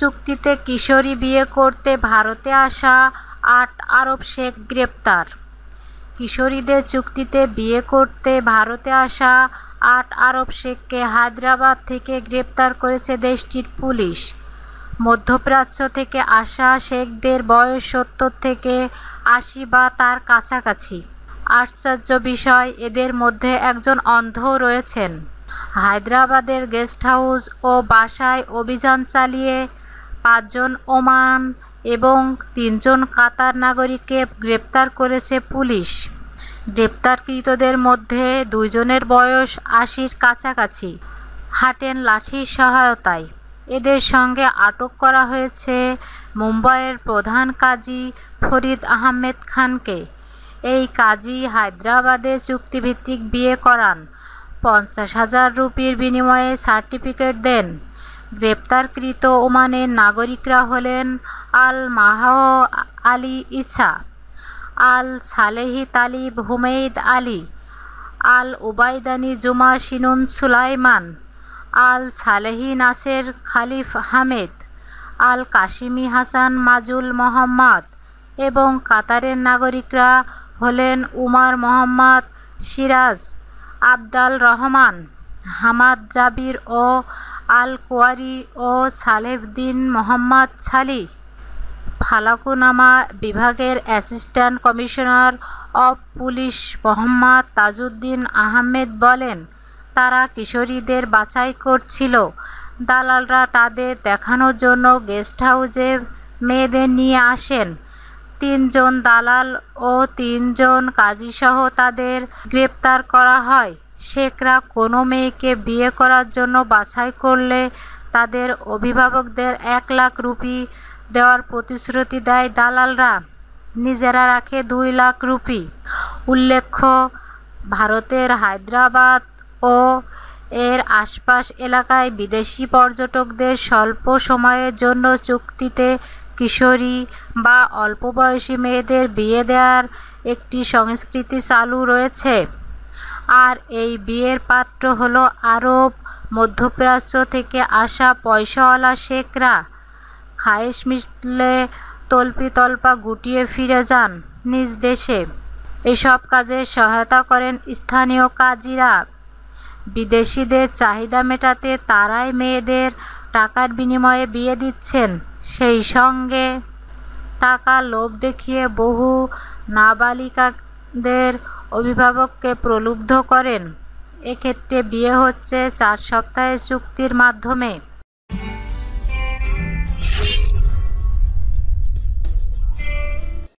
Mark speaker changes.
Speaker 1: চুক্তিতে কিশোরী বিয়ে করতে ভারতে আসা আট আরব শেখ গ্রেপ্তার কিশোরীদের চুক্তিতে বিয়ে করতে ভারতে আসা আট আরব শেখকে হায়দ্রাবাদ থেকে গ্রেপ্তার করেছে দেশটির পুলিশ মধ্যপ্রাচ্য থেকে আসা শেখদের বয়স সত্তর থেকে আশি বা তার কাছাকাছি আশ্চর্য বিষয় এদের মধ্যে একজন অন্ধ রয়েছেন হায়দ্রাবাদের গেস্ট হাউস ও বাসায় অভিযান চালিয়ে পাঁচজন ওমান এবং তিনজন কাতার নাগরিককে গ্রেপ্তার করেছে পুলিশ গ্রেপ্তারকৃতদের মধ্যে দুইজনের বয়স আশির কাছাকাছি হাটেন লাঠির সহায়তায় এদের সঙ্গে আটক করা হয়েছে মুম্বাইয়ের প্রধান কাজী ফরিদ আহমেদ খানকে এই কাজী হায়দ্রাবাদে চুক্তিভিত্তিক বিয়ে করান পঞ্চাশ হাজার রুপির বিনিময়ে সার্টিফিকেট দেন গ্রেপ্তারকৃত ওমানের নাগরিকরা হলেন আল মাহ আলী ইসা আল সালেহি তালিব হুমেদ আলী আল উবাইদানি জুমা সিনুন সুলাইমান আল সালেহি নাসের খালিফ হামেদ আল কাশিমি হাসান মাজুল মোহাম্মদ এবং কাতারের নাগরিকরা হলেন Umar Mohammed Siraj Abdal Rahman Hamad Jabir ও আল কোয়ারি ও সালেহদ্দিন মোহাম্মদ সালি ফালাকুনামা বিভাগের assistant commissioner of police Mohammed Tajuddin Ahmed বলেন তারা কিশোরীদের বাছাই করছিল দালালরা তাদের দেখানোর জন্য গেস্ট হাউসে মেয়েদের নিয়ে আসেন তিনজন দালাল ও তিনজন কাজীসহ তাদের গ্রেপ্তার করা হয় শেখরা কোনো মেয়েকে বিয়ে করার জন্য বাছাই করলে তাদের অভিভাবকদের এক লাখ রুপি দেওয়ার প্রতিশ্রুতি দেয় দালালরা নিজেরা রাখে দুই লাখ রুপি উল্লেখ্য ভারতের হায়দ্রাবাদ ও এর আশপাশ এলাকায় বিদেশি পর্যটকদের স্বল্প সময়ের জন্য চুক্তিতে কিশোরী বা অল্পবয়সী মেয়েদের বিয়ে দেওয়ার একটি সংস্কৃতি চালু রয়েছে আর এই বিয়ের পাত্র হলো আরব মধ্যপ্রাচ্য থেকে আসা পয়সাওয়ালা শেখরা খায়েশ মিশলে তল্পি তল্পা গুটিয়ে ফিরে যান নিজ দেশে এসব কাজে সহায়তা করেন স্থানীয় কাজীরা বিদেশিদের চাহিদা মেটাতে তারাই মেয়েদের টাকার বিনিময়ে বিয়ে দিচ্ছেন সেই সঙ্গে টাকা লোভ দেখিয়ে বহু নাবালিকা দের অভিভাবককে প্রলুব্ধ করেন এক্ষেত্রে বিয়ে হচ্ছে চার সপ্তাহের চুক্তির মাধ্যমে